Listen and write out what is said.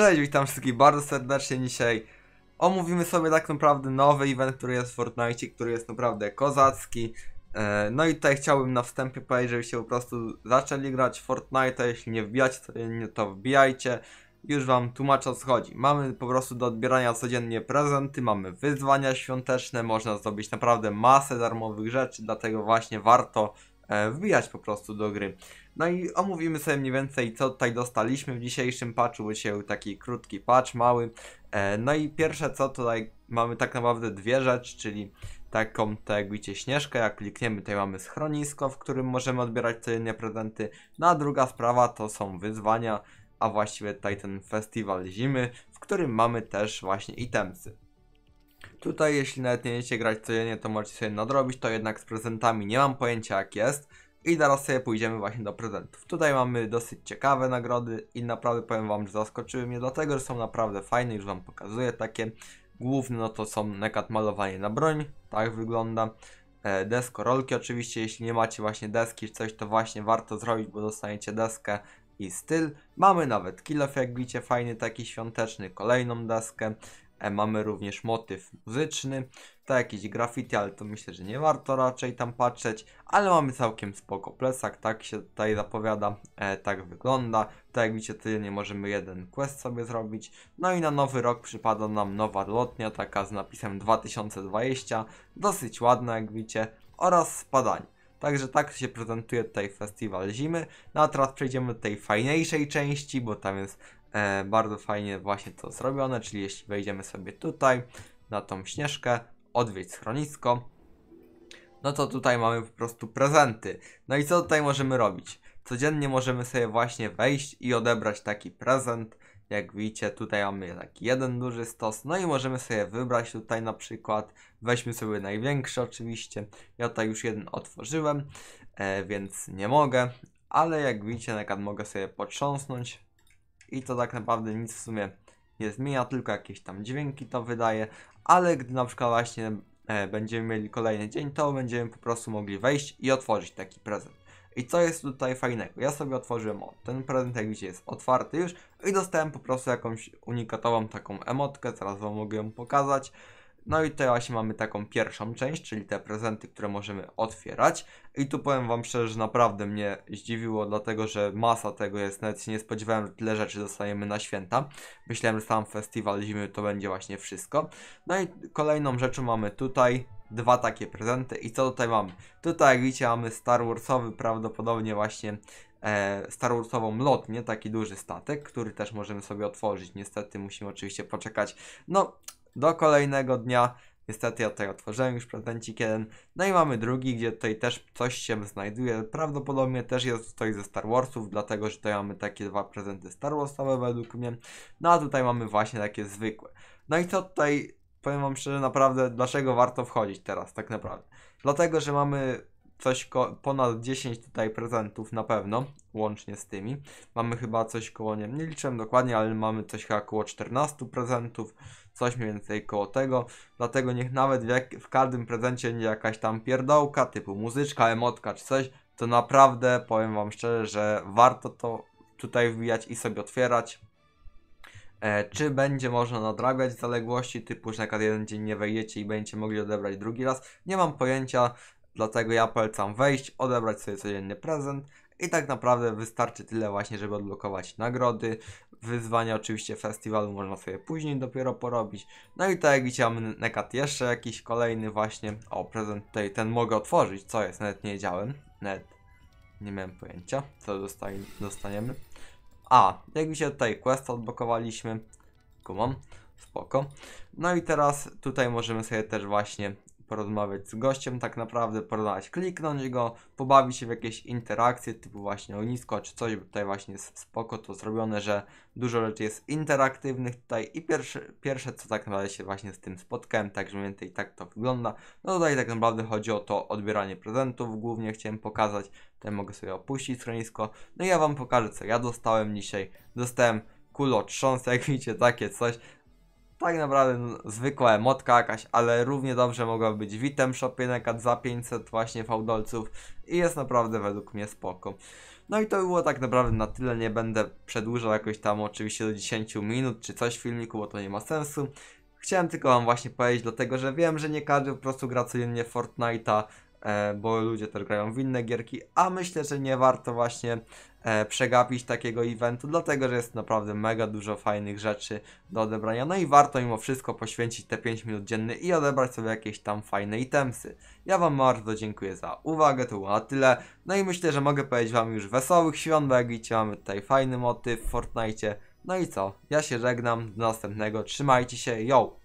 Cześć, witam wszystkich bardzo serdecznie dzisiaj. Omówimy sobie tak naprawdę nowy event, który jest w Fortnite, który jest naprawdę kozacki. E, no i tutaj chciałbym na wstępie powiedzieć, żebyście po prostu zaczęli grać Fortnite, jeśli nie wbijacie, to, to wbijajcie. Już wam tłumaczę o co chodzi. Mamy po prostu do odbierania codziennie prezenty, mamy wyzwania świąteczne, można zrobić naprawdę masę darmowych rzeczy, dlatego właśnie warto e, wbijać po prostu do gry. No i omówimy sobie mniej więcej, co tutaj dostaliśmy w dzisiejszym patchu, bo się taki krótki patch, mały. E, no i pierwsze co tutaj mamy tak naprawdę dwie rzeczy, czyli taką tę gwicie śnieżkę, jak klikniemy tutaj mamy schronisko, w którym możemy odbierać inne prezenty. No a druga sprawa to są wyzwania, a właściwie tutaj ten festiwal zimy, w którym mamy też właśnie itemsy. Tutaj jeśli nawet nie chcecie grać codziennie, to możecie sobie nadrobić, to jednak z prezentami nie mam pojęcia jak jest i teraz sobie pójdziemy właśnie do prezentów. Tutaj mamy dosyć ciekawe nagrody i naprawdę powiem Wam, że zaskoczyły mnie, dlatego że są naprawdę fajne, już Wam pokazuję takie. Główne no to są nekat malowanie na broń, tak wygląda. E, Rolki oczywiście, jeśli nie macie właśnie deski czy coś, to właśnie warto zrobić, bo dostaniecie deskę i styl. Mamy nawet kilof, jak widzicie, fajny taki świąteczny, kolejną deskę. E, mamy również motyw muzyczny, to jakieś graffiti, ale to myślę, że nie warto raczej tam patrzeć, ale mamy całkiem spoko plesak, tak się tutaj zapowiada, e, tak wygląda, tak jak widzicie tyle nie możemy jeden quest sobie zrobić, no i na nowy rok przypada nam nowa lotnia, taka z napisem 2020, dosyć ładna jak widzicie, oraz spadanie. Także tak się prezentuje tutaj festiwal zimy. No a teraz przejdziemy do tej fajniejszej części, bo tam jest e, bardzo fajnie właśnie to zrobione, czyli jeśli wejdziemy sobie tutaj na tą śnieżkę, odwiedź schronisko, no to tutaj mamy po prostu prezenty. No i co tutaj możemy robić? Codziennie możemy sobie właśnie wejść i odebrać taki prezent jak widzicie tutaj mamy taki jeden duży stos, no i możemy sobie wybrać tutaj na przykład, weźmy sobie największy oczywiście, ja tutaj już jeden otworzyłem, e, więc nie mogę, ale jak widzicie na przykład mogę sobie potrząsnąć i to tak naprawdę nic w sumie nie zmienia, tylko jakieś tam dźwięki to wydaje, ale gdy na przykład właśnie e, będziemy mieli kolejny dzień, to będziemy po prostu mogli wejść i otworzyć taki prezent. I co jest tutaj fajnego? Ja sobie otworzyłem o, ten prezent jak widzicie jest otwarty już i dostałem po prostu jakąś unikatową taką emotkę, zaraz wam mogę ją pokazać. No i tutaj właśnie mamy taką pierwszą część, czyli te prezenty, które możemy otwierać. I tu powiem wam szczerze, że naprawdę mnie zdziwiło, dlatego że masa tego jest, nawet się nie spodziewałem, że tyle rzeczy dostajemy na święta. Myślałem, że sam festiwal zimy to będzie właśnie wszystko. No i kolejną rzeczą mamy tutaj dwa takie prezenty i co tutaj mamy? Tutaj jak widzicie mamy Star Warsowy prawdopodobnie właśnie e, Star Warsową lotnię, nie? Taki duży statek, który też możemy sobie otworzyć. Niestety musimy oczywiście poczekać no do kolejnego dnia. Niestety ja tutaj otworzyłem już prezencik jeden. No i mamy drugi, gdzie tutaj też coś się znajduje. Prawdopodobnie też jest coś ze Star Warsów, dlatego że tutaj mamy takie dwa prezenty Star Warsowe według mnie. No a tutaj mamy właśnie takie zwykłe. No i co tutaj powiem wam szczerze, naprawdę, dlaczego warto wchodzić teraz, tak naprawdę. Dlatego, że mamy coś ponad 10 tutaj prezentów na pewno, łącznie z tymi. Mamy chyba coś koło, nie, nie liczyłem dokładnie, ale mamy coś chyba około 14 prezentów, coś mniej więcej koło tego. Dlatego niech nawet w, jak, w każdym prezencie nie jakaś tam pierdołka, typu muzyczka, emotka czy coś, to naprawdę powiem wam szczerze, że warto to tutaj wbijać i sobie otwierać, E, czy będzie można nadrabiać zaległości typu, że na jeden dzień nie wejdziecie i będziecie mogli odebrać drugi raz? Nie mam pojęcia, dlatego ja polecam wejść, odebrać sobie codzienny prezent i tak naprawdę wystarczy tyle właśnie, żeby odblokować nagrody. Wyzwania oczywiście festiwalu można sobie później dopiero porobić. No i tak jak widziałem nekat jeszcze jakiś kolejny właśnie. O, prezent tutaj, ten mogę otworzyć, co jest, nawet nie wiedziałem. Nawet nie miałem pojęcia, co dostaniemy. A, jak widzicie tutaj quest odblokowaliśmy. Kumam, spoko. No i teraz tutaj możemy sobie też właśnie porozmawiać z gościem tak naprawdę, porozmawiać, kliknąć go, pobawić się w jakieś interakcje typu właśnie ognisko czy coś, bo tutaj właśnie jest spoko to zrobione, że dużo rzeczy jest interaktywnych tutaj i pierwsze, pierwsze co tak naprawdę się właśnie z tym spotkałem, także mniej więcej tak to wygląda. No tutaj tak naprawdę chodzi o to odbieranie prezentów, głównie chciałem pokazać, tutaj mogę sobie opuścić schronisko, no i ja wam pokażę co ja dostałem dzisiaj, dostałem kulotrząs, jak widzicie, takie coś tak naprawdę no, zwykła emotka jakaś, ale równie dobrze mogła być witem Chopineka za 500 właśnie fałdolców i jest naprawdę według mnie spoko. No i to było tak naprawdę na tyle, nie będę przedłużał jakoś tam oczywiście do 10 minut czy coś w filmiku, bo to nie ma sensu. Chciałem tylko wam właśnie powiedzieć, dlatego że wiem, że nie każdy po prostu gra codziennie Fortnite'a, E, bo ludzie też grają w inne gierki, a myślę, że nie warto właśnie e, przegapić takiego eventu, dlatego że jest naprawdę mega dużo fajnych rzeczy do odebrania. No i warto mimo wszystko poświęcić te 5 minut dziennie i odebrać sobie jakieś tam fajne itemsy. Ja Wam bardzo dziękuję za uwagę, to było na tyle. No i myślę, że mogę powiedzieć Wam już wesołych świąt, bo jak widzicie mamy tutaj fajny motyw w Fortnite. No i co? Ja się żegnam, do następnego, trzymajcie się, yo!